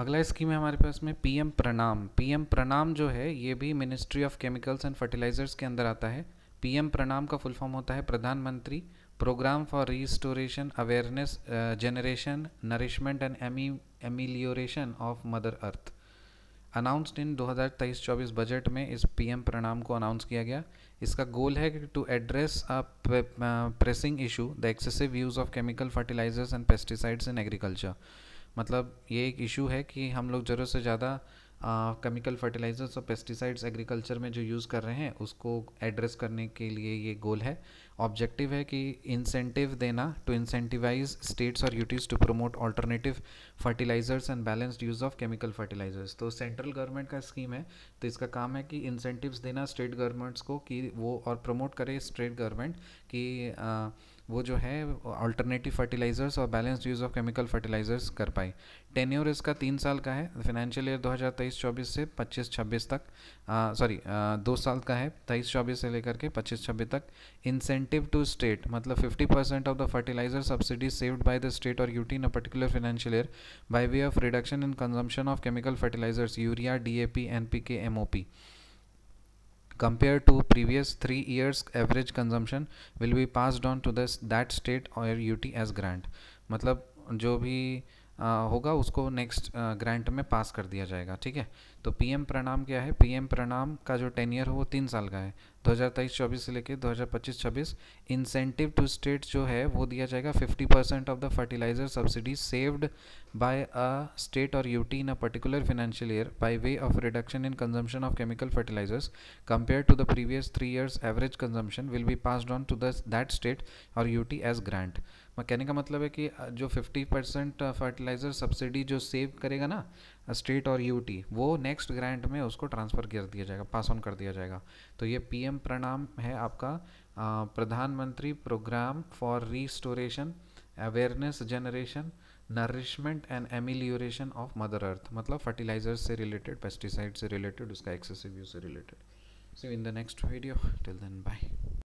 अगला स्कीम है हमारे पास में पीएम प्रणाम पीएम प्रणाम जो है ये भी ministry of chemicals and fertilizers के अंदर आता है पीएम प्रणाम का फुल फॉर्म होता है प्रधानमंत्री programme for restoration awareness generation nourishment and एमी amelioration of mother earth announced in 2023-24 budget में इस पीएम प्रणाम को अनाउंस किया गया इसका गोल है to address a pressing issue the excessive use of chemical fertilizers and pesticides in agriculture मतलब ये एक इशू है कि हम लोग ज़रूरत से ज़्यादा केमिकल फर्टिलाइजर्स और पेस्टिसाइड्स एग्रीकल्चर में जो यूज़ कर रहे हैं उसको एड्रेस करने के लिए ये गोल है ऑब्जेक्टिव है कि इंसेंटिव देना टू इंसेंटिवाइज स्टेट्स और UTs to promote alternative fertilizers and balanced use of chemical fertilizers तो सेंट्रल गवर्नमेंट का स्कीम है तो इसका काम है कि इंसेंटिव्स देना स्टेट गवर्नमेंट्स को कि वो और प्रमोट करे स्टेट गवर्नमेंट कि वो जो है अल्टरनेटिव फर्टिलाइज़र्स और balanced use of chemical fertilizers कर टेन टेन्योर इसका तीन साल का है फाइनेंशियल ईयर 2023-24 से 25-26 तक सॉरी दो साल का है 23-24 से लेकर के 25-26 तक इंसेंटिव टू स्टेट मतलब 50 percent of the fertilizer subsidy saved by the state और UT in a particular financial year by way of reduction in consumption of chemical fertilizers urea D A P N P K M O P compared to previous 3 years average consumption will be passed on to this that state or UT as grant मतलब जो भी आ, होगा उसको next grant में पास कर दिया जाएगा ठीक है तो पीएम प्रणाम क्या है पीएम प्रणाम का जो टेन ईयर हो वो तीन साल का है 2023-24 से लेकर 2025-26 इंसेंटिव टू स्टेट जो है वो दिया जाएगा 50 percent of the fertilizer subsidy saved by a state और UT in a particular financial year by way of reduction in consumption of chemical fertilizers compare to the previous three years average consumption will be passed on to that state और UT as grant कहने का मतलब है कि जो 50 percent fertilizer subsidy जो save करेगा ना स्टेट और यूटी वो नेक्स्ट ग्रांट में उसको ट्रांसफ़र कर दिया जाएगा पास ऑन कर दिया जाएगा तो ये पीएम प्रणाम है आपका प्रधानमंत्री programme for restoration awareness generation nourishment and amelioration of mother earth मतलब फर्टिलाइजर से रिलेटेड पेस्टिसाइड से रिलेटेड उसका एक्सेसिव यूज से related so in the next video till then bye